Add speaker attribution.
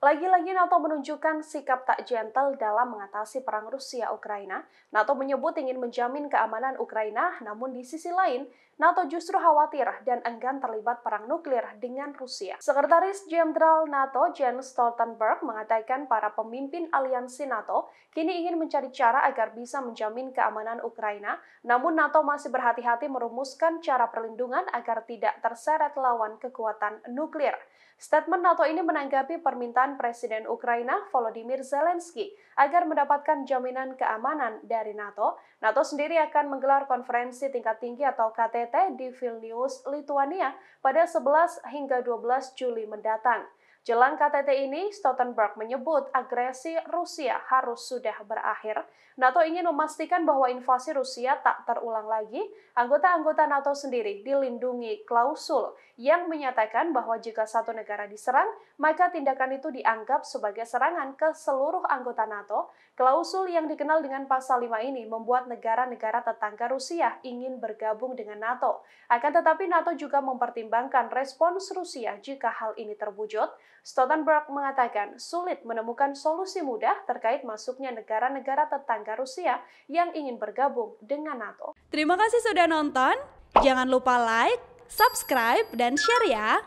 Speaker 1: Lagi-lagi NATO menunjukkan sikap tak gentle dalam mengatasi perang Rusia-Ukraina. NATO menyebut ingin menjamin keamanan Ukraina, namun di sisi lain, NATO justru khawatir dan enggan terlibat perang nuklir dengan Rusia. Sekretaris Jenderal NATO Jens Stoltenberg mengatakan para pemimpin aliansi NATO kini ingin mencari cara agar bisa menjamin keamanan Ukraina, namun NATO masih berhati-hati merumuskan cara perlindungan agar tidak terseret lawan kekuatan nuklir. Statement NATO ini menanggapi permintaan Presiden Ukraina Volodymyr Zelensky agar mendapatkan jaminan keamanan dari NATO. NATO sendiri akan menggelar konferensi tingkat tinggi atau KTT di Vilnius, Lithuania pada 11 hingga 12 Juli mendatang. Jelang KTT ini, Stoltenberg menyebut agresi Rusia harus sudah berakhir. NATO ingin memastikan bahwa invasi Rusia tak terulang lagi. Anggota-anggota NATO sendiri dilindungi klausul yang menyatakan bahwa jika satu negara diserang, maka tindakan itu dianggap sebagai serangan ke seluruh anggota NATO. Klausul yang dikenal dengan pasal 5 ini membuat negara-negara tetangga Rusia ingin bergabung dengan NATO. Akan tetapi NATO juga mempertimbangkan respons Rusia jika hal ini terwujud. Stoltenberg mengatakan sulit menemukan solusi mudah terkait masuknya negara-negara tetangga Rusia yang ingin bergabung dengan NATO. Terima kasih
Speaker 2: sudah nonton. Jangan lupa like, subscribe, dan share ya.